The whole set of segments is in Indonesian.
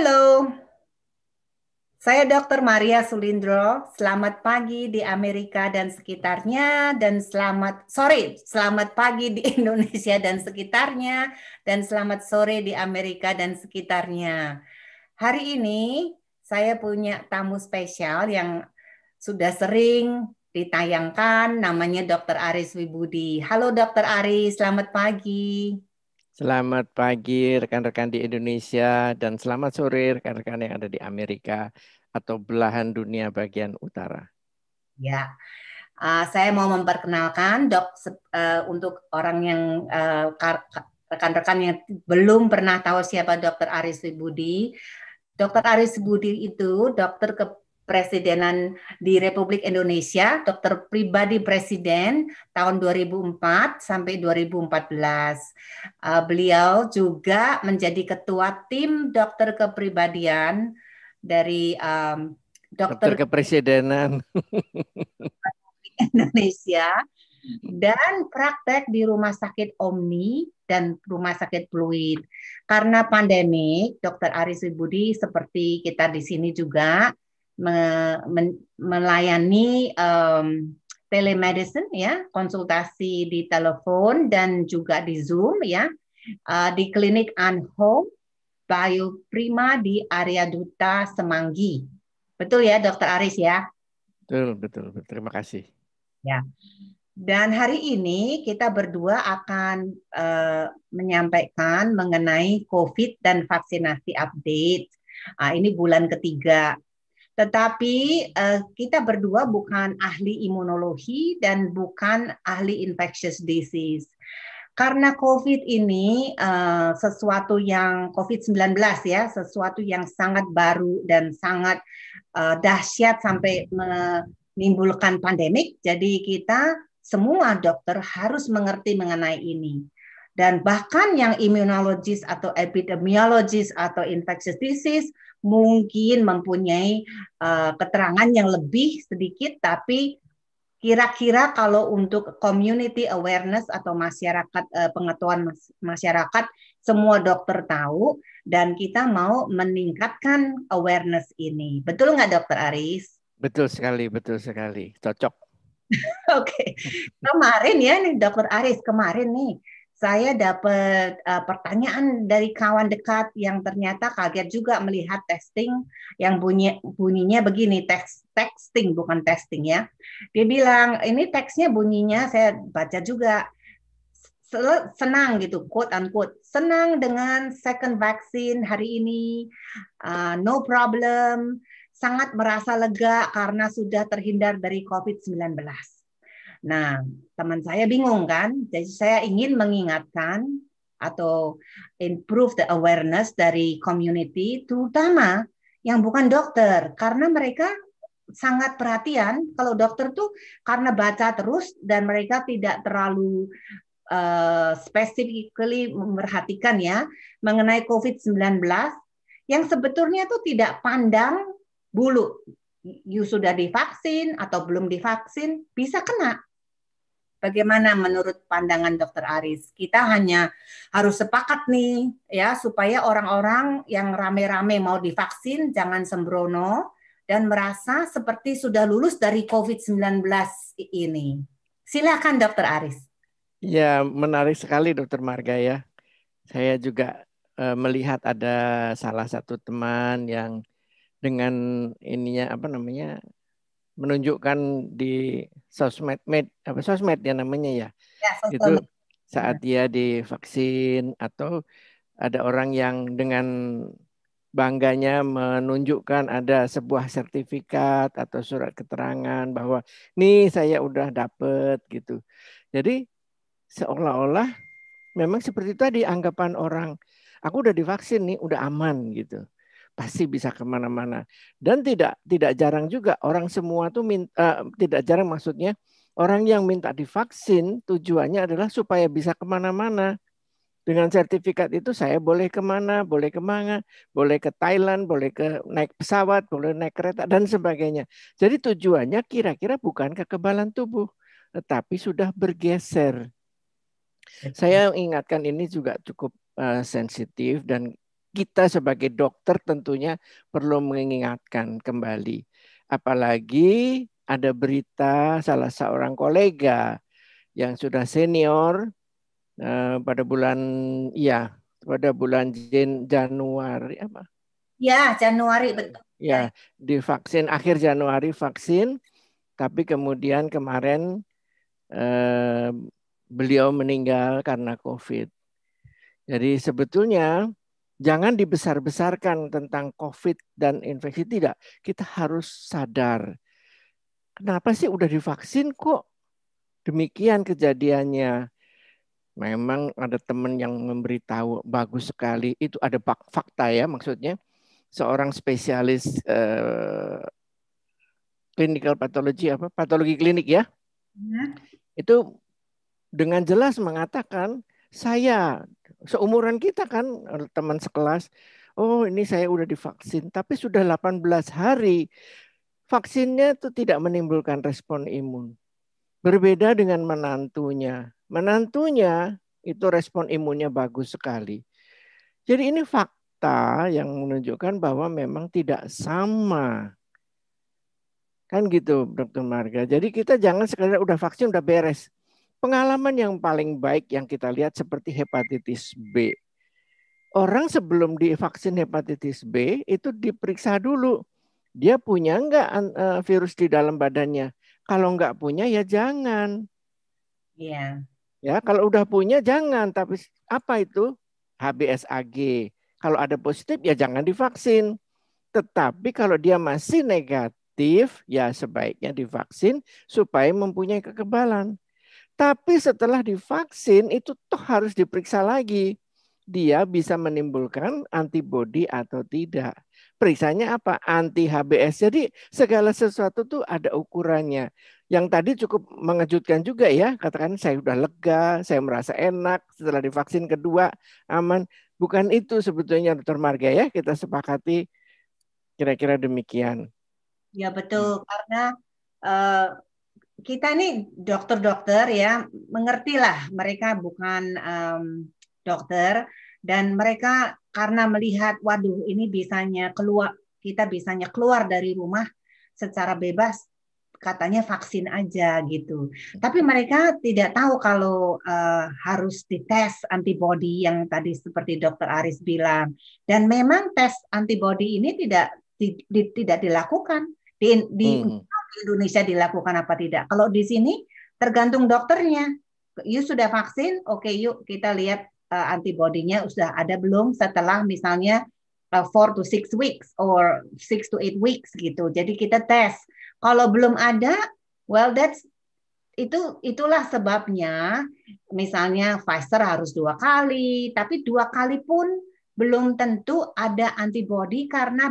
Halo, saya Dr. Maria Sulindro. Selamat pagi di Amerika dan sekitarnya, dan selamat sore, selamat pagi di Indonesia dan sekitarnya, dan selamat sore di Amerika dan sekitarnya. Hari ini saya punya tamu spesial yang sudah sering ditayangkan, namanya Dr. Aris Wibudi. Halo Dr. Aris, selamat pagi. Selamat pagi rekan-rekan di Indonesia dan selamat sore rekan-rekan yang ada di Amerika atau belahan dunia bagian utara. Ya, uh, saya mau memperkenalkan dok uh, untuk orang yang rekan eh, rekan-rekan yang belum pernah tahu siapa Dokter Aris Budi. Dr. Aris Budi itu dokter ke, Kepresidenan di Republik Indonesia, dokter pribadi presiden tahun 2004 sampai 2014. Uh, eh, beliau juga menjadi ketua tim dokter kepribadian dari um, dokter, dokter kepresidenan Indonesia dan praktek di Rumah Sakit Omni dan Rumah Sakit Pluit. Karena pandemi, Dr. Aris Wibudi seperti kita di sini juga me, men, melayani um, telemedicine ya konsultasi di telepon dan juga di zoom ya uh, di klinik bio prima di area Duta Semanggi betul ya dokter Aris ya betul betul, betul. terima kasih ya dan hari ini kita berdua akan uh, menyampaikan mengenai COVID dan vaksinasi update. Uh, ini bulan ketiga tetapi uh, kita berdua bukan ahli imunologi dan bukan ahli infectious disease. Karena COVID ini uh, sesuatu yang COVID-19 ya, sesuatu yang sangat baru dan sangat uh, dahsyat sampai menimbulkan pandemik. Jadi kita semua dokter harus mengerti mengenai ini dan bahkan yang imunologis atau epidemiologis atau infectious disease mungkin mempunyai uh, keterangan yang lebih sedikit, tapi kira-kira kalau untuk community awareness atau masyarakat uh, pengetahuan mas masyarakat, semua dokter tahu dan kita mau meningkatkan awareness ini. Betul nggak dokter Aris? Betul sekali, betul sekali, cocok. Oke, okay. kemarin ya nih dokter Aris kemarin nih saya dapat uh, pertanyaan dari kawan dekat yang ternyata kaget juga melihat testing yang bunyi bunyinya begini teks texting bukan testing ya. Dia bilang ini teksnya bunyinya saya baca juga senang gitu quote unquote senang dengan second vaksin hari ini uh, no problem sangat merasa lega karena sudah terhindar dari COVID-19 Nah, teman saya bingung kan? Jadi saya ingin mengingatkan atau improve the awareness dari community terutama yang bukan dokter karena mereka sangat perhatian kalau dokter tuh karena baca terus dan mereka tidak terlalu uh, specifically memperhatikan ya mengenai COVID-19 yang sebetulnya itu tidak pandang bulu you sudah divaksin atau belum divaksin bisa kena Bagaimana menurut pandangan Dokter Aris? Kita hanya harus sepakat nih ya supaya orang-orang yang rame-rame mau divaksin jangan sembrono dan merasa seperti sudah lulus dari COVID-19 ini. Silakan Dokter Aris. Ya, menarik sekali Dokter Marga ya. Saya juga eh, melihat ada salah satu teman yang dengan ininya apa namanya menunjukkan di sosmed med, apa sosmed ya namanya ya, ya sosmed. itu saat dia divaksin atau ada orang yang dengan bangganya menunjukkan ada sebuah sertifikat atau surat keterangan bahwa nih saya udah dapet gitu. Jadi seolah-olah memang seperti tadi anggapan orang aku udah divaksin nih udah aman gitu pasti bisa kemana-mana dan tidak tidak jarang juga orang semua tuh minta, uh, eh, tidak jarang maksudnya orang yang minta divaksin tujuannya adalah supaya bisa kemana-mana dengan sertifikat itu saya boleh kemana boleh kemana boleh ke Thailand boleh ke naik pesawat boleh naik kereta dan sebagainya jadi tujuannya kira-kira bukan kekebalan tubuh tetapi sudah bergeser saya ingatkan ini juga cukup uh, sensitif dan kita sebagai dokter tentunya perlu mengingatkan kembali. Apalagi ada berita salah seorang kolega yang sudah senior eh, pada bulan ya pada bulan Jan Januari apa? Ya, Januari betul. Ya, divaksin akhir Januari vaksin tapi kemudian kemarin eh, beliau meninggal karena Covid. Jadi sebetulnya jangan dibesar-besarkan tentang COVID dan infeksi. Tidak, kita harus sadar. Kenapa sih udah divaksin kok demikian kejadiannya? Memang ada teman yang memberitahu bagus sekali. Itu ada fakta ya maksudnya. Seorang spesialis eh, clinical pathology apa? Patologi klinik ya. ya. Itu dengan jelas mengatakan saya seumuran kita kan er, teman sekelas, oh ini saya udah divaksin, tapi sudah 18 hari vaksinnya itu tidak menimbulkan respon imun. Berbeda dengan menantunya. Menantunya itu respon imunnya bagus sekali. Jadi ini fakta yang menunjukkan bahwa memang tidak sama. Kan gitu, Dokter Marga. Jadi kita jangan sekedar udah vaksin udah beres. Pengalaman yang paling baik yang kita lihat seperti hepatitis B. Orang sebelum divaksin hepatitis B itu diperiksa dulu. Dia punya enggak e, virus di dalam badannya. Kalau enggak punya ya jangan. Iya. Ya, kalau udah punya jangan, tapi apa itu? HBsAg. Kalau ada positif ya jangan divaksin. Tetapi kalau dia masih negatif, ya sebaiknya divaksin supaya mempunyai kekebalan. Tapi setelah divaksin itu toh harus diperiksa lagi. Dia bisa menimbulkan antibodi atau tidak. Periksanya apa? Anti HBs. Jadi segala sesuatu tuh ada ukurannya. Yang tadi cukup mengejutkan juga ya. Katakan saya sudah lega, saya merasa enak setelah divaksin kedua aman. Bukan itu sebetulnya dokter Marga ya. Kita sepakati kira-kira demikian. Ya betul hmm. karena uh kita ini dokter-dokter ya mengertilah mereka bukan um, dokter dan mereka karena melihat waduh ini bisanya keluar kita bisanya keluar dari rumah secara bebas katanya vaksin aja gitu. Tapi mereka tidak tahu kalau uh, harus dites antibodi yang tadi seperti dokter Aris bilang. Dan memang tes antibodi ini tidak di, di, tidak dilakukan di, di hmm. Indonesia dilakukan apa tidak. Kalau di sini tergantung dokternya. You sudah vaksin, oke okay, yuk kita lihat uh, eh, antibodinya sudah ada belum setelah misalnya uh, four to six weeks or six to eight weeks gitu. Jadi kita tes. Kalau belum ada, well that's itu itulah sebabnya misalnya Pfizer harus dua kali, tapi dua kali pun belum tentu ada antibodi karena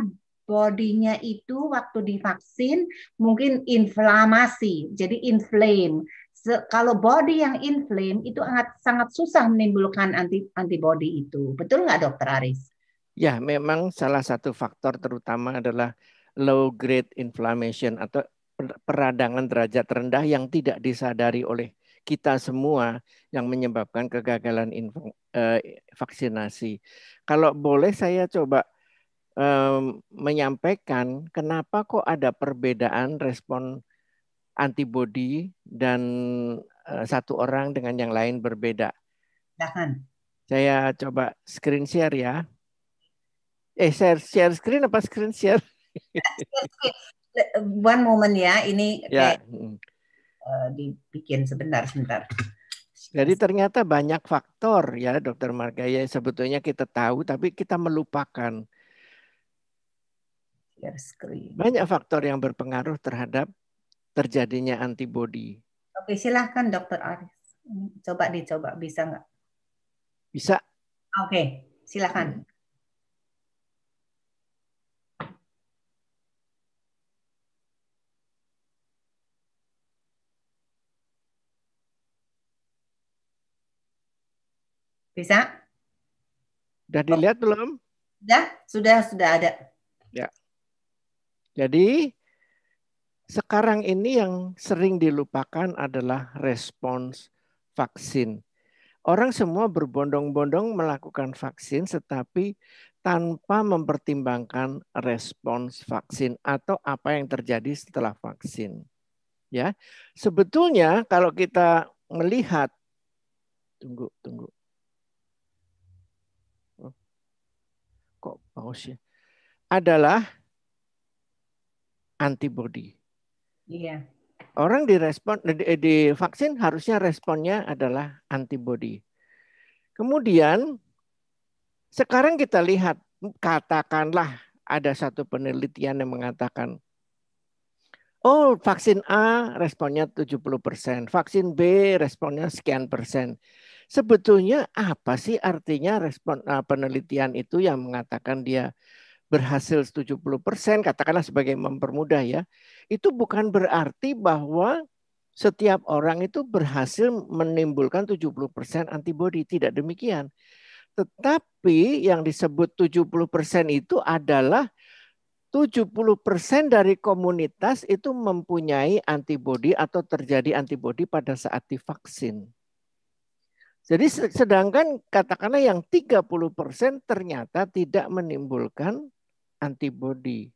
bodinya itu waktu divaksin mungkin inflamasi, jadi inflame. Se kalau body yang inflame itu sangat sangat susah menimbulkan anti antibody itu. Betul nggak Dokter Aris? Ya, memang salah satu faktor terutama adalah low grade inflammation atau peradangan derajat rendah yang tidak disadari oleh kita semua yang menyebabkan kegagalan eh, vaksinasi. Kalau boleh saya coba menyampaikan kenapa kok ada perbedaan respon antibodi dan eh, satu orang dengan yang lain berbeda. Silahkan. Saya coba screen share ya. Eh, share, share screen apa screen share? One moment ya, ini ya, kayak uh, dibikin sebentar, sebentar. Jadi ternyata banyak faktor ya, Dokter Margaya. sebetulnya kita tahu, tapi kita melupakan. Banyak faktor yang berpengaruh terhadap terjadinya antibodi. Oke, silahkan Dokter Aris. Coba dicoba, bisa nggak? Bisa. Oke, silahkan. Hmm. Bisa? Sudah dilihat belum? Sudah, sudah, sudah ada. Jadi sekarang ini yang sering dilupakan adalah respons vaksin. Orang semua berbondong-bondong melakukan vaksin tetapi tanpa mempertimbangkan respons vaksin atau apa yang terjadi setelah vaksin. Ya. Sebetulnya kalau kita melihat tunggu tunggu. Oh, kok pause ya? Adalah antibody. Iya. Orang direspon di di harusnya responnya adalah antibody. Kemudian sekarang kita lihat katakanlah ada satu penelitian yang mengatakan oh vaksin A responnya 70%, vaksin B responnya sekian persen. Sebetulnya apa sih artinya respon eh, penelitian itu yang mengatakan dia berhasil 70%, katakanlah sebagai mempermudah ya, itu bukan berarti bahwa setiap orang itu berhasil menimbulkan 70% antibodi. Tidak demikian. Tetapi yang disebut 70% itu adalah 70% dari komunitas itu mempunyai antibodi atau terjadi antibodi pada saat divaksin. Jadi sedangkan katakanlah yang 30% ternyata tidak menimbulkan antibodi.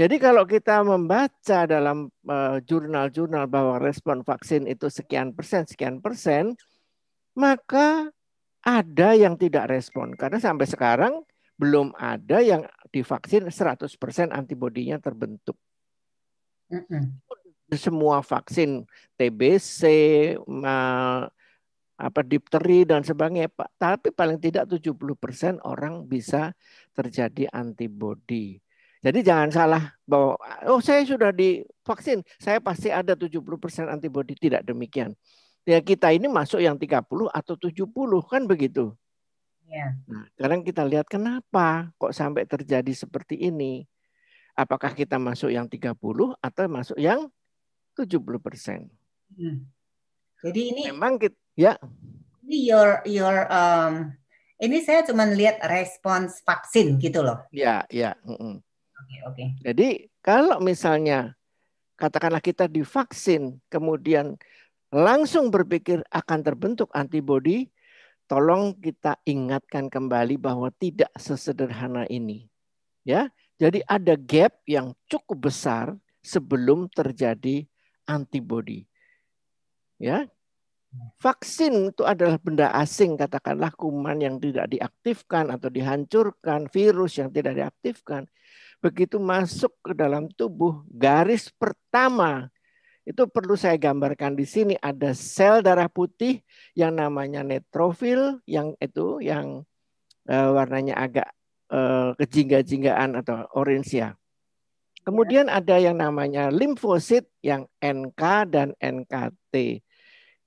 Jadi kalau kita membaca dalam eh, jurnal-jurnal bahwa respon vaksin itu sekian persen, sekian persen, maka ada yang tidak respon. Karena sampai sekarang belum ada yang divaksin 100% antibodinya terbentuk. Mm -mm. Semua vaksin TBC, apa dipteri dan sebagainya Pak. Tapi paling tidak 70% orang bisa terjadi antibodi. Jadi jangan salah bahwa oh saya sudah divaksin, saya pasti ada 70% antibodi. Tidak demikian. Ya kita ini masuk yang 30 atau 70 kan begitu. Ya. Nah, sekarang kita lihat kenapa kok sampai terjadi seperti ini. Apakah kita masuk yang 30 atau masuk yang 70%? Hmm. Jadi ini memang kita, Ya. Ini your your um, ini saya cuma lihat respons vaksin hmm. gitu loh. Ya, ya. Oke, mm -mm. oke. Okay, okay. Jadi kalau misalnya katakanlah kita divaksin kemudian langsung berpikir akan terbentuk antibodi, tolong kita ingatkan kembali bahwa tidak sesederhana ini. Ya. Jadi ada gap yang cukup besar sebelum terjadi antibodi. Ya, Vaksin itu adalah benda asing, katakanlah kuman yang tidak diaktifkan atau dihancurkan, virus yang tidak diaktifkan. Begitu masuk ke dalam tubuh, garis pertama itu perlu saya gambarkan di sini ada sel darah putih yang namanya netrofil yang itu yang eh, warnanya agak eh, kejingga-jinggaan atau orange ya. Kemudian ya. ada yang namanya limfosit yang NK dan NKT.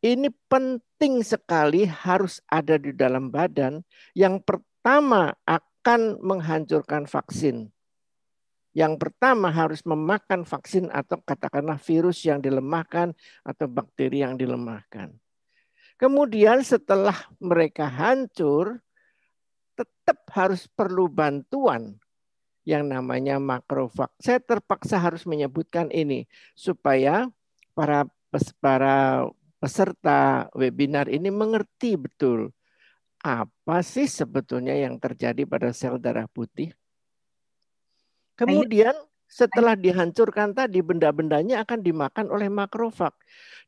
Ini penting sekali harus ada di dalam badan yang pertama akan menghancurkan vaksin. Yang pertama harus memakan vaksin atau katakanlah virus yang dilemahkan atau bakteri yang dilemahkan. Kemudian setelah mereka hancur, tetap harus perlu bantuan yang namanya makrofag. Saya terpaksa harus menyebutkan ini supaya para para peserta webinar ini mengerti betul apa sih sebetulnya yang terjadi pada sel darah putih. Kemudian setelah dihancurkan tadi benda-bendanya akan dimakan oleh makrofag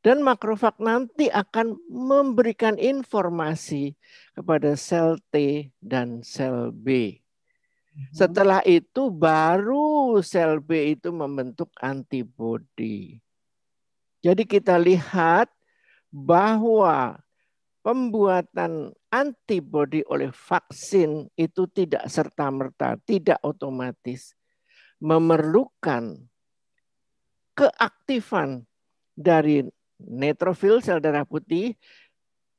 dan makrofag nanti akan memberikan informasi kepada sel T dan sel B. Mhm. Setelah itu baru sel B itu membentuk antibodi. Jadi kita lihat bahwa pembuatan antibodi oleh vaksin itu tidak serta-merta, tidak otomatis memerlukan keaktifan dari neutrofil sel darah putih,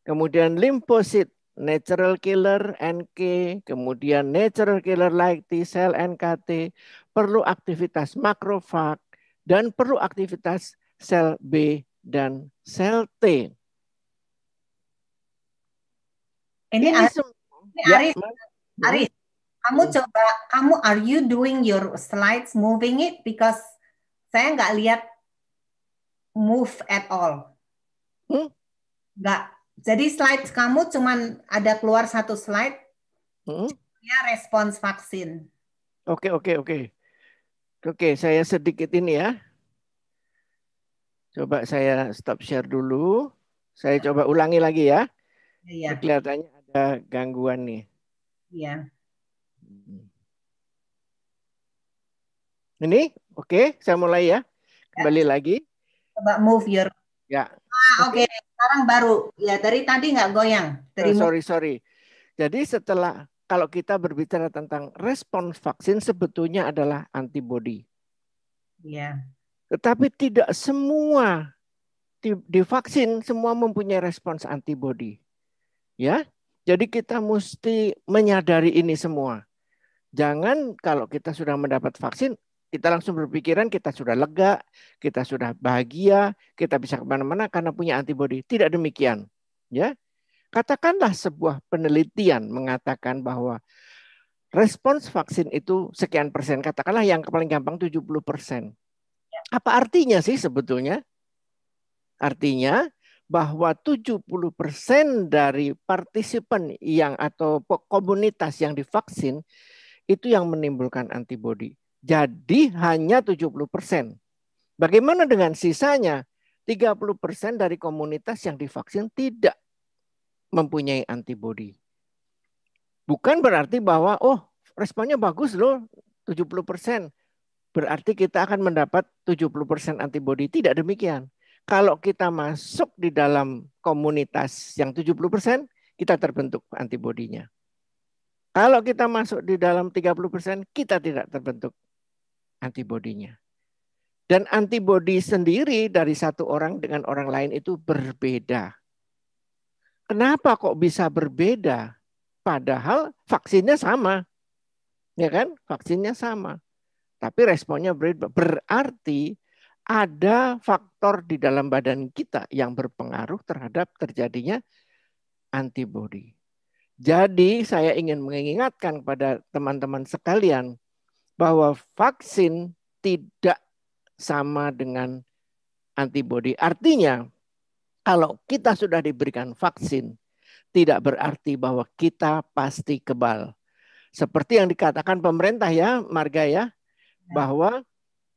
kemudian limfosit natural killer NK, kemudian natural killer like T cell NKT, perlu aktivitas makrofag dan perlu aktivitas sel B dan sel T. Ini, ini, Aris, ini Aris, ya, Aris, kamu hmm. coba, kamu are you doing your slides moving it because saya nggak lihat move at all. Hmm? Nggak. Jadi slides kamu cuman ada keluar satu slide, hmm? ya respons vaksin. Oke, okay, oke, okay, oke. Okay. Oke, saya sedikit ini ya. Coba saya stop share dulu. Saya coba ulangi lagi ya. Iya. Kelihatannya ada gangguan nih. Iya. Hmm. Ini oke, okay, saya mulai ya. Kembali ya. lagi. Coba move your. Ya. Ah, oke. Okay. Sekarang baru. Ya, dari tadi nggak goyang. Dari oh, sorry, sorry. Jadi setelah kalau kita berbicara tentang respon vaksin sebetulnya adalah antibody. Iya. Tetapi tidak semua divaksin semua mempunyai respons antibodi. Ya. Jadi kita mesti menyadari ini semua. Jangan kalau kita sudah mendapat vaksin, kita langsung berpikiran kita sudah lega, kita sudah bahagia, kita bisa kemana-mana karena punya antibodi. Tidak demikian. Ya, katakanlah sebuah penelitian mengatakan bahwa respons vaksin itu sekian persen. Katakanlah yang paling gampang 70 persen. Apa artinya sih sebetulnya? Artinya bahwa 70% dari partisipan yang atau komunitas yang divaksin itu yang menimbulkan antibodi. Jadi hanya 70%. Bagaimana dengan sisanya? 30% dari komunitas yang divaksin tidak mempunyai antibodi. Bukan berarti bahwa oh responnya bagus loh persen berarti kita akan mendapat 70% antibodi. Tidak demikian. Kalau kita masuk di dalam komunitas yang 70%, kita terbentuk antibodinya. Kalau kita masuk di dalam 30%, kita tidak terbentuk antibodinya. Dan antibodi sendiri dari satu orang dengan orang lain itu berbeda. Kenapa kok bisa berbeda? Padahal vaksinnya sama. Ya kan? Vaksinnya sama. Tapi responnya berbeda. Berarti ada faktor di dalam badan kita yang berpengaruh terhadap terjadinya antibodi. Jadi saya ingin mengingatkan kepada teman-teman sekalian bahwa vaksin tidak sama dengan antibodi. Artinya kalau kita sudah diberikan vaksin tidak berarti bahwa kita pasti kebal. Seperti yang dikatakan pemerintah ya, Marga ya, Ya. bahwa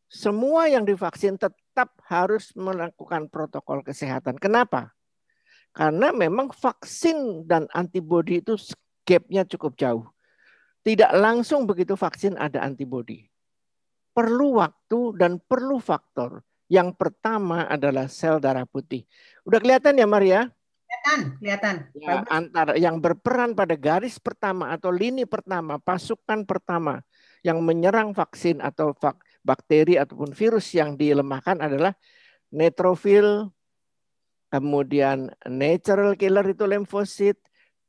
semua yang divaksin tetap harus melakukan protokol kesehatan. Kenapa? Karena memang vaksin dan antibodi itu gapnya cukup jauh. Tidak langsung begitu vaksin ada antibodi. Perlu waktu dan perlu faktor. Yang pertama adalah sel darah putih. Udah kelihatan ya Maria? Kelihatan, kelihatan. Ya, antara yang berperan pada garis pertama atau lini pertama, pasukan pertama yang menyerang vaksin atau bakteri ataupun virus yang dilemahkan adalah neutrofil, kemudian natural killer itu limfosit,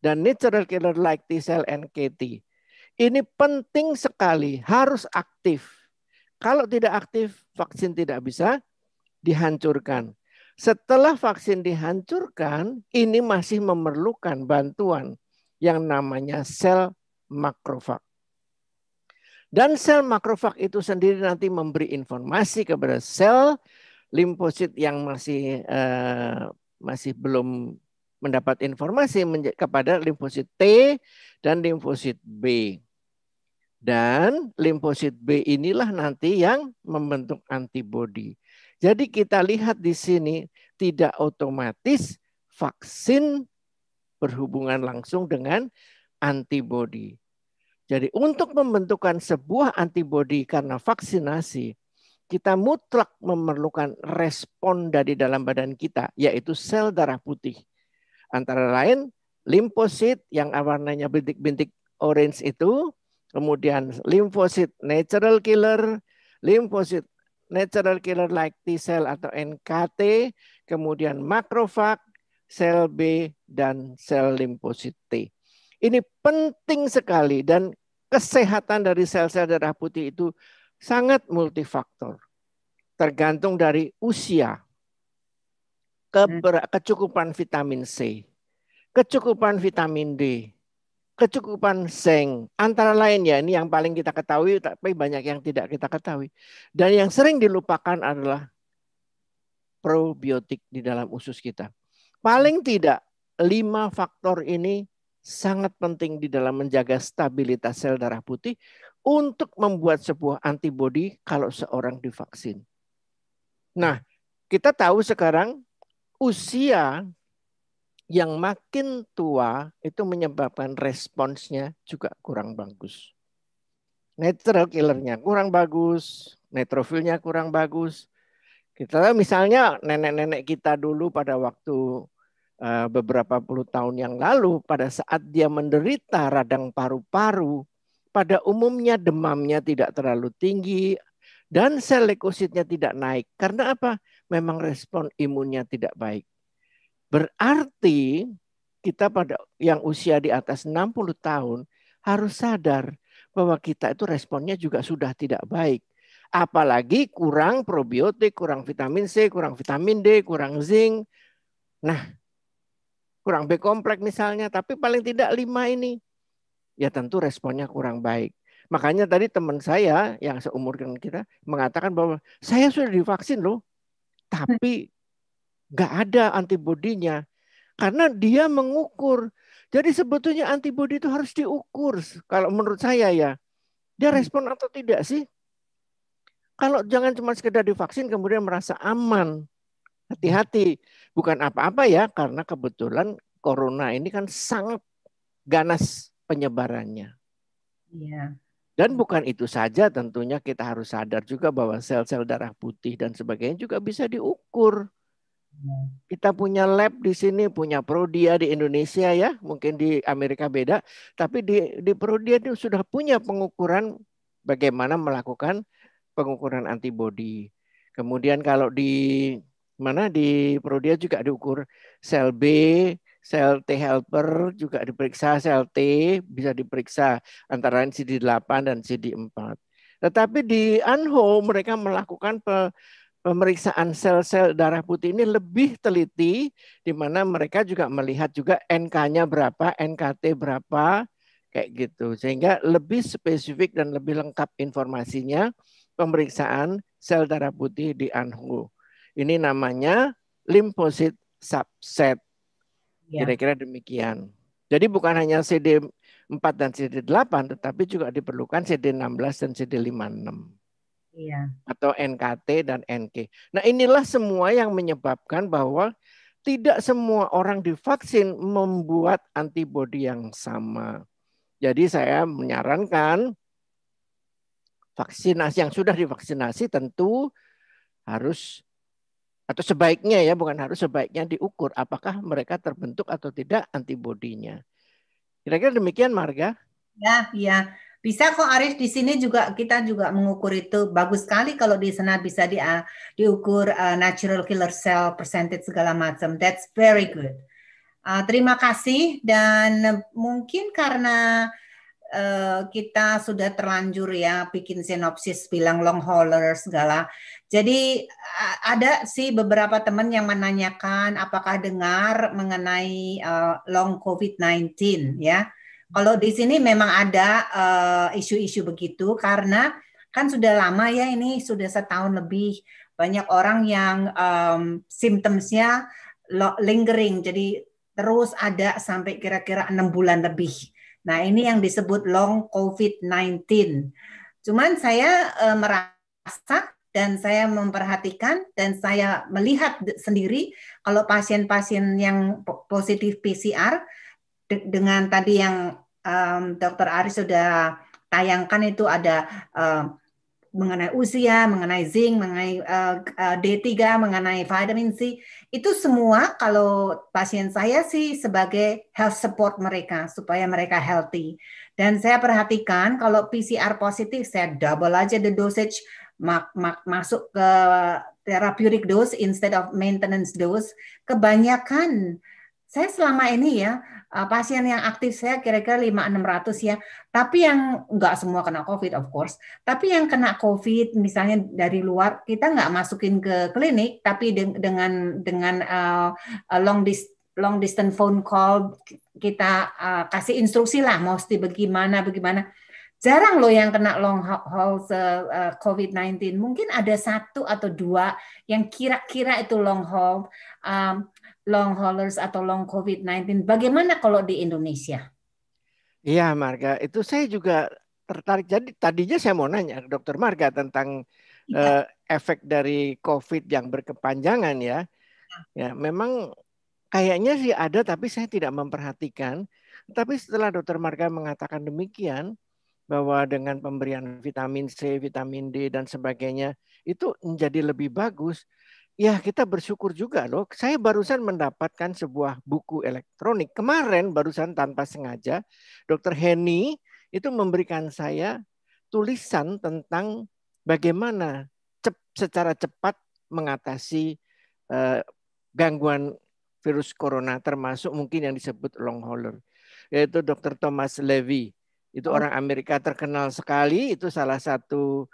dan natural killer like T cell NKT. Ini penting sekali, harus aktif. Kalau tidak aktif, vaksin tidak bisa dihancurkan. Setelah vaksin dihancurkan, ini masih memerlukan bantuan yang namanya sel makrofag. Dan sel makrofag itu sendiri nanti memberi informasi kepada sel limfosit yang masih eh, masih belum mendapat informasi kepada limfosit T dan limfosit B. Dan limfosit B inilah nanti yang membentuk antibodi. Jadi kita lihat di sini tidak otomatis vaksin berhubungan langsung dengan antibodi. Jadi untuk pembentukan sebuah antibodi karena vaksinasi, kita mutlak memerlukan respon dari dalam badan kita, yaitu sel darah putih. Antara lain limfosit yang warnanya bintik-bintik orange itu, kemudian limfosit natural killer, limfosit natural killer like T cell atau NKT, kemudian makrofag, sel B dan sel limfosit T. Ini penting sekali dan kesehatan dari sel-sel darah putih itu sangat multifaktor. Tergantung dari usia, kecukupan vitamin C, kecukupan vitamin D, kecukupan seng. Antara lain ya, ini yang paling kita ketahui, tapi banyak yang tidak kita ketahui. Dan yang sering dilupakan adalah probiotik di dalam usus kita. Paling tidak, lima faktor ini sangat penting di dalam menjaga stabilitas sel darah putih untuk membuat sebuah antibodi kalau seorang divaksin. Nah, kita tahu sekarang usia yang makin tua itu menyebabkan responsnya juga kurang bagus. Natural killernya kurang bagus, neutrofilnya kurang bagus. Kita misalnya nenek-nenek kita dulu pada waktu Eh, beberapa puluh tahun yang lalu pada saat dia menderita radang paru-paru, pada umumnya demamnya tidak terlalu tinggi dan sel leukositnya tidak naik. Karena apa? Memang respon imunnya tidak baik. Berarti kita pada yang usia di atas 60 tahun harus sadar bahwa kita itu responnya juga sudah tidak baik. Apalagi kurang probiotik, kurang vitamin C, kurang vitamin D, kurang zinc. Nah, kurang B komplek misalnya, tapi paling tidak lima ini. Ya tentu responnya kurang baik. Makanya tadi teman saya yang seumur dengan kita mengatakan bahwa saya sudah divaksin loh, tapi nggak ada antibodinya. Karena dia mengukur. Jadi sebetulnya antibodi itu harus diukur. Kalau menurut saya ya, dia hmm. respon atau tidak sih? Kalau jangan cuma sekedar divaksin kemudian merasa aman, Hati-hati, bukan apa-apa ya karena kebetulan corona ini kan sangat ganas penyebarannya. Iya. Dan bukan itu saja tentunya kita harus sadar juga bahwa sel-sel darah putih dan sebagainya juga bisa diukur. Iya. Kita punya lab di sini, punya Prodia di Indonesia ya, mungkin di Amerika beda, tapi di di Prodia itu sudah punya pengukuran bagaimana melakukan pengukuran antibodi. Kemudian kalau di mana di Prodia juga diukur sel B, sel T helper juga diperiksa, sel T bisa diperiksa antara CD8 dan CD4. Tetapi di Anho mereka melakukan pemeriksaan sel-sel darah putih ini lebih teliti di mana mereka juga melihat juga NK-nya berapa, NKT berapa kayak gitu. Sehingga lebih spesifik dan lebih lengkap informasinya pemeriksaan sel darah putih di Anho. Ini namanya limfosit subset. Iya. Kira-kira demikian. Jadi bukan hanya CD4 dan CD8 tetapi juga diperlukan CD16 dan CD56. Iya. Atau NKT dan NK. Nah, inilah semua yang menyebabkan bahwa tidak semua orang divaksin membuat antibodi yang sama. Jadi saya menyarankan vaksinasi yang sudah divaksinasi tentu harus atau sebaiknya ya bukan harus sebaiknya diukur apakah mereka terbentuk atau tidak antibodinya. Kira-kira demikian Marga? Ya, ya. Bisa kok Arif di sini juga kita juga mengukur itu bagus sekali kalau di sana bisa di, uh, diukur uh, natural killer cell percentage segala macam. That's very good. Uh, terima kasih dan mungkin karena uh, kita sudah terlanjur ya bikin sinopsis bilang long hauler segala. Jadi ada sih beberapa teman yang menanyakan apakah dengar mengenai uh, long COVID-19 ya. Kalau di sini memang ada eh, isu-isu uh, begitu karena kan sudah lama ya ini sudah setahun lebih banyak orang yang um, symptomsnya lingering jadi terus ada sampai kira-kira enam -kira bulan lebih. Nah ini yang disebut long COVID-19. Cuman saya uh, merasa dan saya memperhatikan dan saya melihat sendiri kalau pasien-pasien yang positif PCR de dengan tadi yang um, Dokter Ari sudah tayangkan itu ada um, mengenai usia, mengenai zinc, mengenai uh, D3, mengenai vitamin C, itu semua kalau pasien saya sih sebagai health support mereka supaya mereka healthy. Dan saya perhatikan kalau PCR positif saya double aja the dosage mak mak masuk ke therapeutic dose instead of maintenance dose, kebanyakan saya selama ini ya eh, pasien yang aktif saya kira-kira 5-600 ya. Tapi yang nggak semua kena COVID of course. Tapi yang kena COVID misalnya dari luar kita nggak masukin ke klinik, tapi dengan dengan uh, long distance long distance phone call kita uh, kasih instruksi lah mesti bagaimana bagaimana jarang loh yang kena long haul se eh, COVID-19. Mungkin ada satu atau dua yang kira-kira itu long haul, um, long haulers atau long COVID-19. Bagaimana kalau di Indonesia? Iya, Marga. Itu saya juga tertarik. Jadi tadinya saya mau nanya Dokter Marga tentang ya. uh, efek dari COVID yang berkepanjangan ya. Iya. Ya, memang kayaknya sih ada, tapi saya tidak memperhatikan. Tapi setelah Dokter Marga mengatakan demikian, bahwa dengan pemberian vitamin C, vitamin D dan sebagainya itu menjadi lebih bagus. Ya kita bersyukur juga loh. Saya barusan mendapatkan sebuah buku elektronik kemarin barusan tanpa sengaja Dr. Henny itu memberikan saya tulisan tentang bagaimana cep, secara cepat mengatasi eh, gangguan virus corona termasuk mungkin yang disebut long hauler yaitu Dr. Thomas Levy itu hmm. orang Amerika terkenal sekali, itu salah satu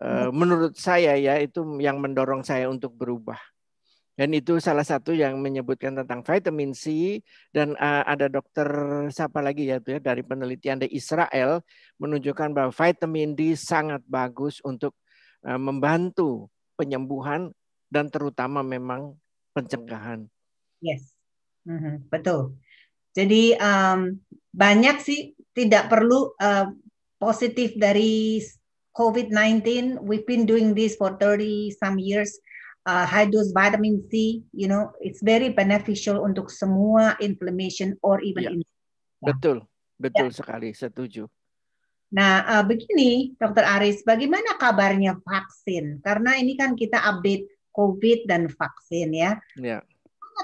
uh, menurut saya ya itu yang mendorong saya untuk berubah. Dan itu salah satu yang menyebutkan tentang vitamin C dan eh, ada dokter siapa lagi ya tuh ya dari penelitian di Israel menunjukkan bahwa vitamin D sangat bagus untuk eh, membantu penyembuhan dan terutama memang pencegahan. Yes, mm-hmm, betul. Jadi um, banyak sih tidak perlu uh, positif dari COVID-19. We've been doing this for 30 some years. Uh, high dose vitamin C, you know, it's very beneficial untuk semua inflammation or even yeah. inflammation. Ya. Betul, betul yeah. sekali, setuju. Nah, uh, begini, Dokter Aris, bagaimana kabarnya vaksin? Karena ini kan kita update COVID dan vaksin ya. Yeah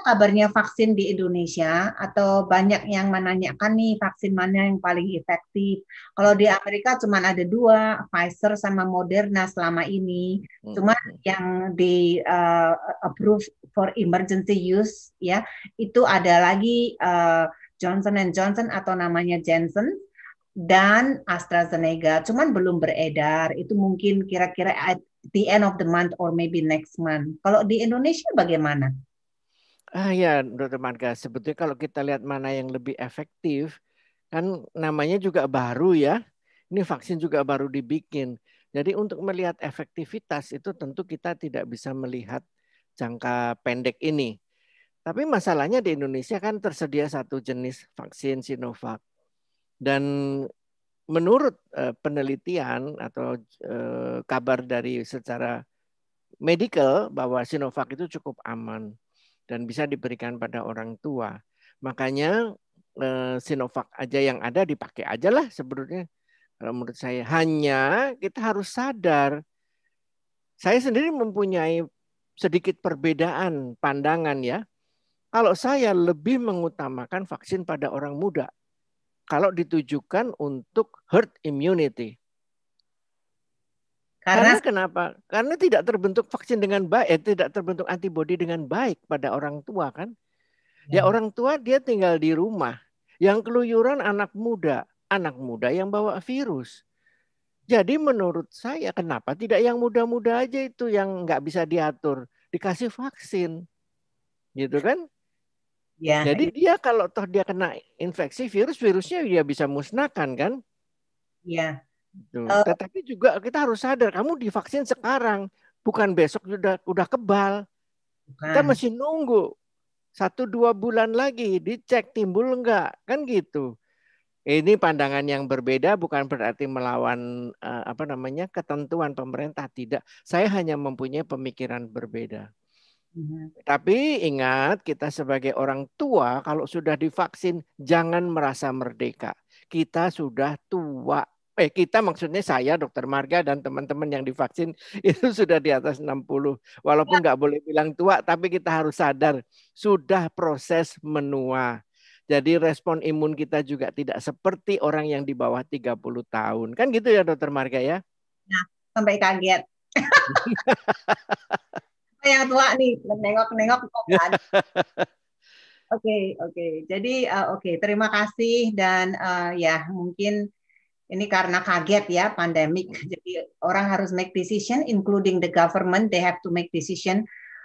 kabarnya vaksin di Indonesia atau banyak yang menanyakan nih vaksin mana yang paling efektif. Kalau di Amerika cuma ada dua, Pfizer sama Moderna selama ini. Cuma yang di uh, eh, approve for emergency use ya, itu ada lagi uh, Johnson and Johnson atau namanya Janssen dan AstraZeneca, cuman belum beredar. Itu mungkin kira-kira at the end of the month or maybe next month. Kalau di Indonesia bagaimana? Ah ya, Dr. Marga, sebetulnya kalau kita lihat mana yang lebih efektif, kan namanya juga baru ya. Ini vaksin juga baru dibikin. Jadi untuk melihat efektivitas itu tentu kita tidak bisa melihat jangka pendek ini. Tapi masalahnya di Indonesia kan tersedia satu jenis vaksin Sinovac. Dan menurut eh, penelitian atau eh, kabar dari secara medical bahwa Sinovac itu cukup aman dan bisa diberikan pada orang tua. Makanya eh, Sinovac aja yang ada dipakai aja lah sebenarnya. Kalau menurut saya hanya kita harus sadar. Saya sendiri mempunyai sedikit perbedaan pandangan ya. Kalau saya lebih mengutamakan vaksin pada orang muda kalau ditujukan untuk herd immunity. Karena, Karena kenapa? Karena tidak terbentuk vaksin dengan baik, eh, tidak terbentuk antibodi dengan baik pada orang tua kan. Ya, ya orang tua dia tinggal di rumah. Yang keluyuran anak muda, anak muda yang bawa virus. Jadi menurut saya kenapa tidak yang muda-muda aja itu yang nggak bisa diatur dikasih vaksin, gitu kan? Ya. Jadi dia kalau toh dia kena infeksi virus, virusnya dia bisa musnahkan kan? Iya. Tetapi eh, juga kita harus sadar kamu divaksin sekarang, bukan besok sudah udah kebal. Bukan. Kita masih nunggu satu dua bulan lagi dicek timbul enggak kan gitu. Ini pandangan yang berbeda bukan berarti melawan eh, apa namanya ketentuan pemerintah tidak. Saya hanya mempunyai pemikiran berbeda. Mhm. Tapi ingat, kita sebagai orang tua, kalau sudah divaksin, jangan merasa merdeka. Kita sudah tua, eh kita maksudnya saya dokter Marga dan teman-teman yang divaksin itu sudah di atas 60 walaupun ya. nggak boleh bilang tua tapi kita harus sadar sudah proses menua jadi respon imun kita juga tidak seperti orang yang di bawah 30 tahun kan gitu ya dokter Marga ya nah sampai kaget yang tua nih nengok-nengok kan? oke Oke, okay, eh, oke. Okay. Jadi uh, oke, okay. terima kasih dan uh, ya mungkin ini karena kaget ya pandemik hmm. jadi orang harus make decision including the government they have to make decision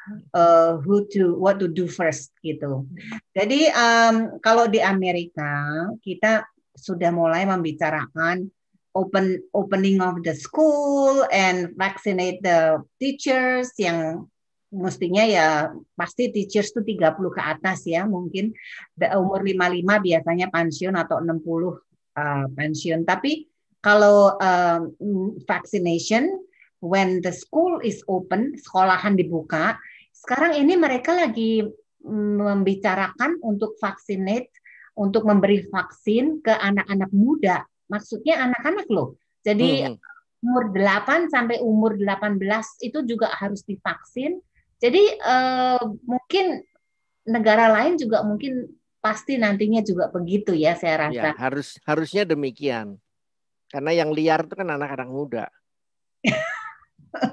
hmm. uh, who to what to do first gitu hmm. jadi um, kalau di Amerika kita sudah mulai membicarakan open opening of the school and vaccinate the teachers yang mestinya ya pasti teachers tuh 30 ke atas ya mungkin umur 55 biasanya pensiun atau 60 Uh, pensiun. Tapi kalau um, vaccination when the school is open, sekolahan dibuka, sekarang ini mereka lagi mm, membicarakan untuk vaksinate, untuk memberi vaksin ke anak-anak muda. Maksudnya anak-anak loh. Jadi hmm. umur 8 sampai umur 18 itu juga harus divaksin. Jadi uh, mungkin negara lain juga mungkin pasti nantinya juga begitu ya saya iya, rasa. Ya, harus harusnya demikian. Karena yang liar itu kan anak-anak muda.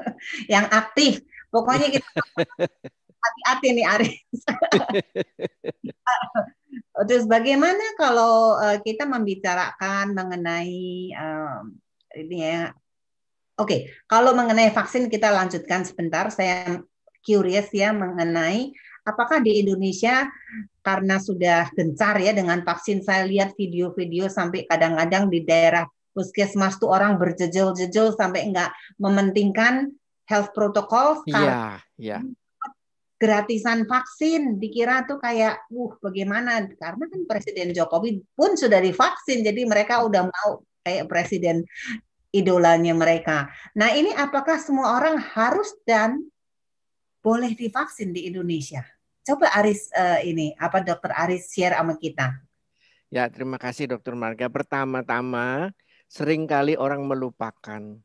yang aktif. Pokoknya kita gitu. hati-hati nih Aris. Terus bagaimana kalau eh, kita membicarakan mengenai um, ini ya Oke, okay. kalau mengenai vaksin kita lanjutkan sebentar. Saya curious ya mengenai apakah di Indonesia karena sudah gencar ya dengan vaksin saya lihat video-video sampai kadang-kadang di daerah puskesmas tuh orang berjejol-jejol sampai nggak mementingkan health protocol Iya. yeah, yeah. gratisan vaksin dikira tuh kayak uh bagaimana karena kan Presiden Jokowi pun sudah divaksin jadi mereka udah mau kayak presiden idolanya mereka. Nah, ini apakah semua orang harus dan boleh divaksin di Indonesia? Coba Aris uh, ini apa Dokter Aris share sama kita. Ya, terima kasih Dokter Marga. Pertama-tama, seringkali orang melupakan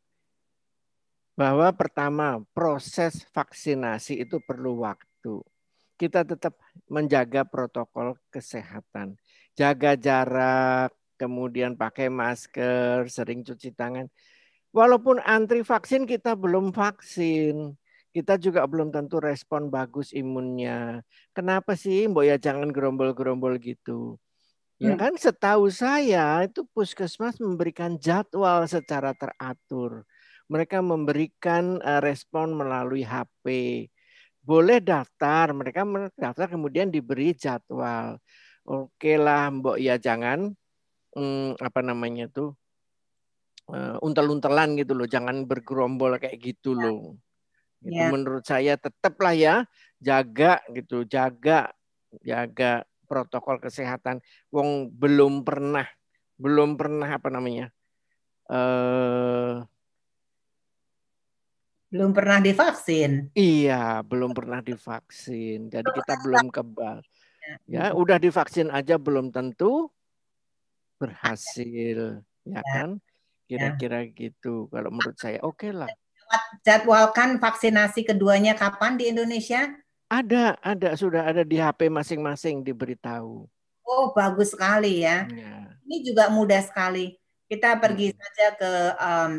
bahwa pertama proses vaksinasi itu perlu waktu. Kita tetap menjaga protokol kesehatan, jaga jarak, kemudian pakai masker, sering cuci tangan. Walaupun antri vaksin kita belum vaksin kita juga belum tentu respon bagus imunnya. Kenapa sih Mbok ya jangan gerombol-gerombol gitu? Ya hmm. kan setahu saya itu puskesmas memberikan jadwal secara teratur. Mereka memberikan eh, respon melalui HP. Boleh daftar, mereka mendaftar kemudian diberi jadwal. Oke lah Mbok ya jangan hmm, apa namanya tuh eh, untel-untelan gitu loh, jangan bergerombol kayak gitu iya. loh. Itu Yeah. Menurut saya tetaplah ya jaga gitu, jaga jaga protokol kesehatan. Wong belum pernah belum pernah apa namanya? Eh belum pernah divaksin. Iya, belum pernah divaksin. Jadi kita belum kebal. Iya. Ya, udah divaksin aja belum tentu berhasil, ya iya. kan? Iya. Kira-kira gitu. Kalau menurut saya oke lah jadwalkan vaksinasi keduanya kapan di Indonesia? Ada, ada sudah ada di HP masing-masing diberitahu. Oh, bagus sekali ya. ya. Ini juga mudah sekali. Kita pergi hmm. saja ke um,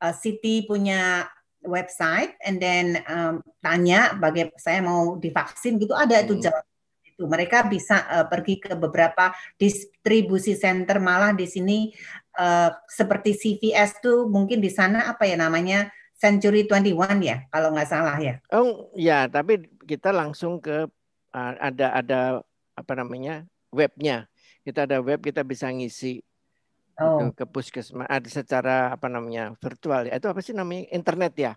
uh, City punya website and then um, tanya bagi saya mau divaksin gitu ada hmm. itu jawab itu mereka bisa uh, pergi ke beberapa distribusi center malah di sini uh, seperti CVS tuh mungkin di sana apa ya namanya Century 21 ya kalau nggak salah ya. Oh ya, tapi kita langsung ke ada ada apa namanya webnya. Kita ada web kita bisa ngisi gitu oh. ke puskesmas ada secara apa namanya virtual ya. Itu apa sih namanya internet ya?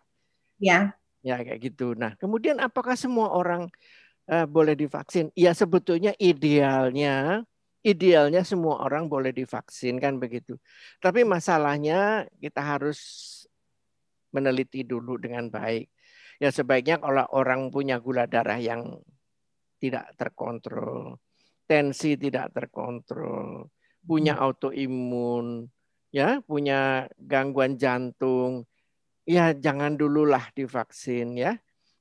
Ya. Ya kayak gitu. Nah kemudian apakah semua orang uh, boleh divaksin? Ya sebetulnya idealnya idealnya semua orang boleh divaksin kan begitu. Tapi masalahnya kita harus meneliti dulu dengan baik. Ya sebaiknya kalau orang punya gula darah yang tidak terkontrol, tensi tidak terkontrol, punya hmm. autoimun, ya punya gangguan jantung, ya jangan dululah divaksin ya.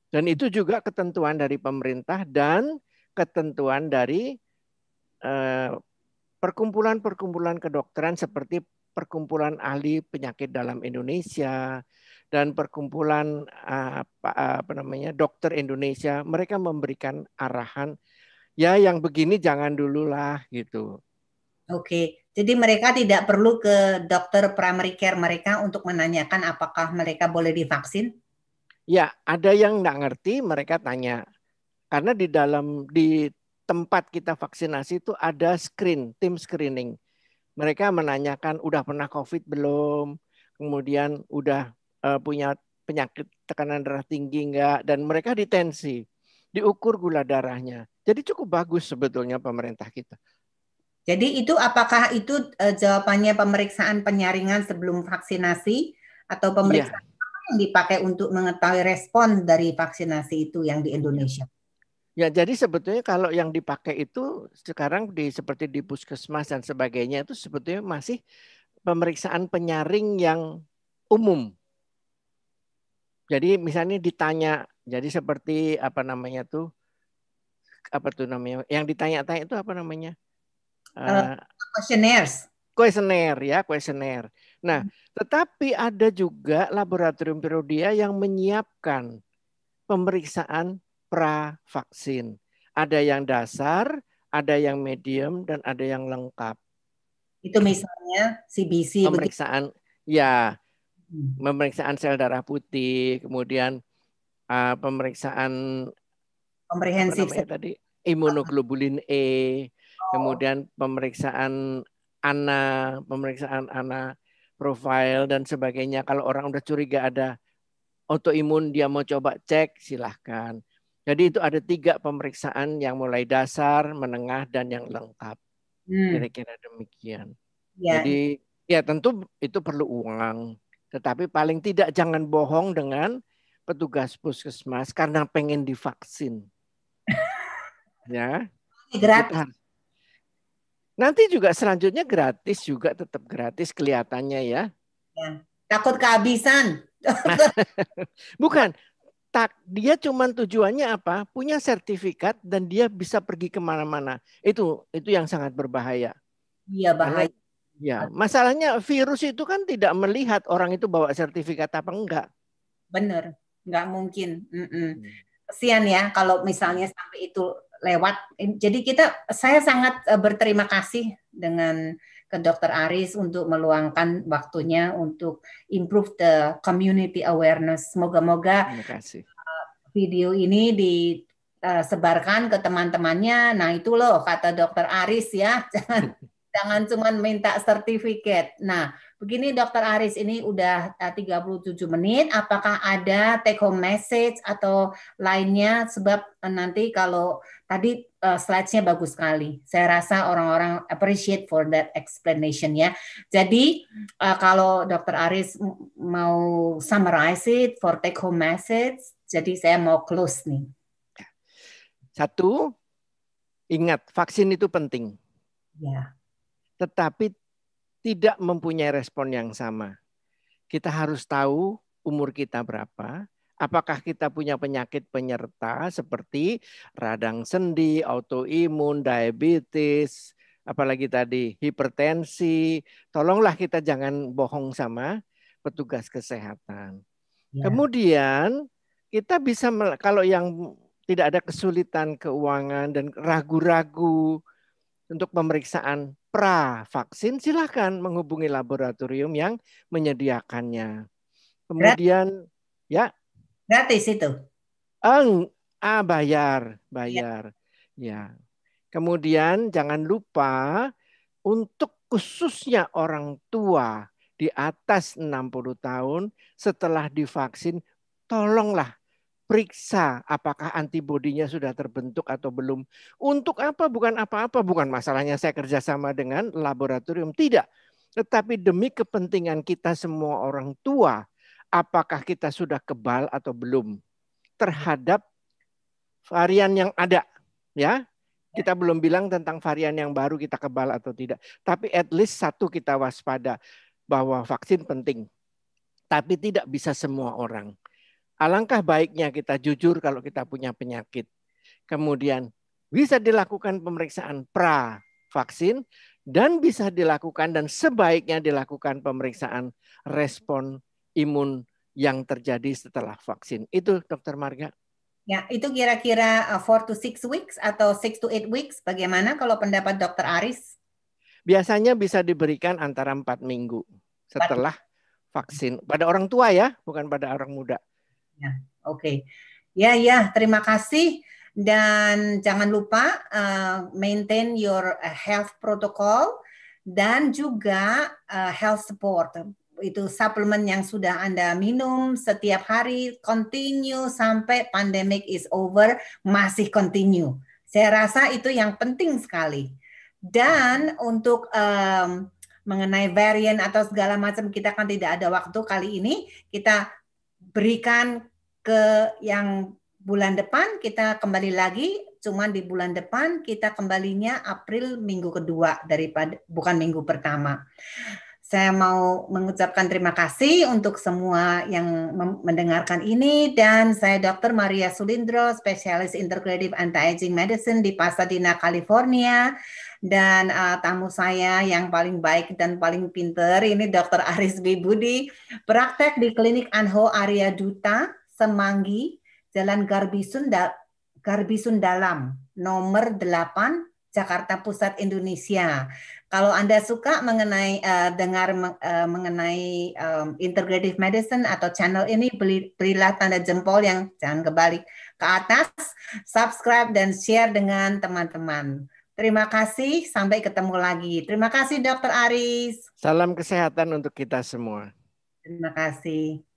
Dan itu juga ketentuan dari pemerintah dan ketentuan dari eh, perkumpulan-perkumpulan kedokteran seperti perkumpulan ahli penyakit dalam Indonesia, dan perkumpulan ah, apa, apa namanya dokter Indonesia mereka memberikan arahan ya yang begini jangan dululah gitu. Oke, jadi mereka tidak perlu ke dokter primary care mereka untuk menanyakan apakah mereka boleh divaksin? Ya, ada yang nggak ngerti mereka tanya. Karena di dalam di tempat kita vaksinasi itu ada screen, tim screening. Mereka menanyakan udah pernah COVID belum, kemudian udah uh, punya penyakit tekanan darah tinggi enggak dan mereka ditensi diukur gula darahnya jadi cukup bagus sebetulnya pemerintah kita jadi itu apakah itu uh, jawabannya pemeriksaan penyaringan sebelum vaksinasi atau pemeriksaan ya. yang dipakai untuk mengetahui respon dari vaksinasi itu yang di Indonesia Ya, jadi sebetulnya kalau yang dipakai itu sekarang di seperti di puskesmas dan sebagainya itu sebetulnya masih pemeriksaan penyaring yang umum. Jadi misalnya ditanya, jadi seperti apa namanya tuh apa tuh namanya? Yang ditanya-tanya itu apa namanya? Uh, questionnaires. Questionnaire ya, questionnaire. Nah, hmm. tetapi ada juga laboratorium Perodia yang menyiapkan pemeriksaan pra vaksin. Ada yang dasar, ada yang medium dan ada yang lengkap. Itu misalnya CBC pemeriksaan begitu. ya Hmm. pemeriksaan sel darah putih, kemudian uh, pemeriksaan komprehensif tadi imunoglobulin E, oh. kemudian pemeriksaan ANA, pemeriksaan ANA profile dan sebagainya. Kalau orang udah curiga ada autoimun dia mau coba cek silahkan. Jadi itu ada tiga pemeriksaan yang mulai dasar, menengah dan yang lengkap. Hmm. Kira-kira hmm. demikian. Ya. Jadi ya tentu itu perlu uang. Tetapi paling tidak jangan bohong dengan petugas puskesmas karena pengen divaksin. ya. Gratis. Nanti juga selanjutnya gratis juga tetap gratis kelihatannya ya. ya. Takut kehabisan. Bukan. Tak, dia cuma tujuannya apa? Punya sertifikat dan dia bisa pergi kemana-mana. Itu itu yang sangat berbahaya. Iya bahaya. Karena Ya, masalahnya virus itu kan tidak melihat orang itu bawa sertifikat apa enggak. Benar, enggak mungkin. Mm Kesian ya kalau misalnya sampai itu lewat. Jadi kita, saya sangat e, berterima kasih dengan ke Dokter Aris untuk meluangkan waktunya untuk improve the community awareness. semoga moga e, video ini di e, sebarkan ke teman-temannya. Nah itu loh kata Dokter Aris ya, Jangan cuma minta sertifikat. Nah, begini Dokter Aris ini udah 37 eh, menit. Apakah ada take home message atau lainnya? Sebab eh, nanti kalau tadi uh, eh, nya bagus sekali. Saya rasa orang-orang appreciate for that explanation ya. Jadi kalau Dokter Aris mau summarize it for take home message, jadi saya mau close nih. Satu, ingat vaksin itu penting. Ya tetapi tidak mempunyai respon yang sama. Kita harus tahu umur kita berapa, apakah kita punya penyakit penyerta seperti radang sendi, autoimun, diabetes, apalagi tadi hipertensi. Tolonglah kita jangan bohong sama petugas kesehatan. Ya. Kemudian kita bisa kalau yang tidak ada kesulitan keuangan dan ragu-ragu untuk pemeriksaan pra vaksin silahkan menghubungi laboratorium yang menyediakannya. Kemudian gratis. ya gratis itu. Eng, ah, bayar, iya. bayar. Ya. ya. Kemudian jangan lupa untuk khususnya orang tua di atas 60 tahun setelah divaksin tolonglah periksa apakah antibodinya sudah terbentuk atau belum. Untuk apa? Bukan apa-apa. Bukan masalahnya saya kerjasama dengan laboratorium. Tidak. Tetapi demi kepentingan kita semua orang tua, apakah kita sudah kebal atau belum terhadap varian yang ada. ya Kita ya. belum bilang tentang varian yang baru kita kebal atau tidak. Tapi at least satu kita waspada bahwa vaksin penting. Tapi tidak bisa semua orang Alangkah baiknya kita jujur kalau kita punya penyakit. Kemudian bisa dilakukan pemeriksaan pra vaksin dan bisa dilakukan dan sebaiknya dilakukan pemeriksaan respon imun yang terjadi setelah vaksin. Itu Dokter Marga. Ya, itu kira-kira 4 uh, to 6 weeks atau 6 to 8 weeks. Bagaimana kalau pendapat Dokter Aris? Biasanya bisa diberikan antara 4 minggu setelah vaksin pada orang tua ya, bukan pada orang muda. Ya, oke. Okay. Ya, ya, terima kasih dan jangan lupa uh, maintain your eh, health protocol dan juga uh, health support itu suplemen yang sudah Anda minum setiap hari continue sampai pandemic is over masih continue. Saya rasa itu yang penting sekali. Dan untuk um, mengenai varian atau segala macam kita kan tidak ada waktu kali ini kita berikan ke yang bulan depan kita kembali lagi cuman di bulan depan kita kembalinya April minggu kedua daripada bukan minggu pertama. Saya mau mengucapkan terima kasih untuk semua yang mendengarkan ini dan saya Dr. Maria Sulindro, spesialis integrative anti-aging medicine di Pasadena, California dan uh, tamu saya yang paling baik dan paling pinter ini Dr. Aris B. Budi, praktek di Klinik Anho Arya Duta, Semanggi, Jalan Garbi Sunda, Garbi Sundalam, nomor 8, Jakarta Pusat Indonesia. Kalau Anda suka mengenai uh, dengar uh, mengenai um, integrative medicine atau channel ini berilah tanda jempol yang jangan kebalik ke atas, subscribe dan share dengan teman-teman. Terima kasih, sampai ketemu lagi. Terima kasih Dokter Aris. Salam kesehatan untuk kita semua. Terima kasih.